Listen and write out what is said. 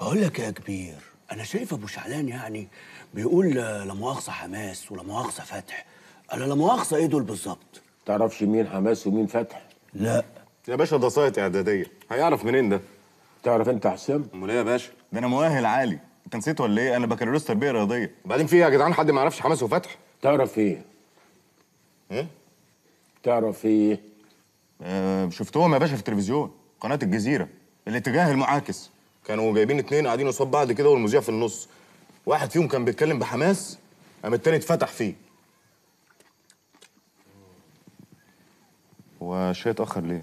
بقول لك يا كبير انا شايف ابو شعلان يعني بيقول لا مؤاخذه حماس ولا مؤاخذه فتح انا لا مؤاخذه ايه دول بالظبط تعرفش مين حماس ومين فتح لا يا باشا ده سايت اعداديه هيعرف منين ده تعرف انت حسام امال ايه يا باشا ده انا مؤهل عالي انت نسيت ولا ايه انا بكالوريوس تربيه رياضيه بعدين في إيه يا جدعان حد ما يعرفش حماس وفتح تعرف ايه ايه تعرف ايه آه شفتهم يا باشا في التلفزيون قناه الجزيره الاتجاه المعاكس كانوا جايبين اتنين قاعدين قصاد بعض كده والمذيع في النص واحد فيهم كان بيتكلم بحماس قام التاني اتفتح فيه هو شويه اتاخر ليه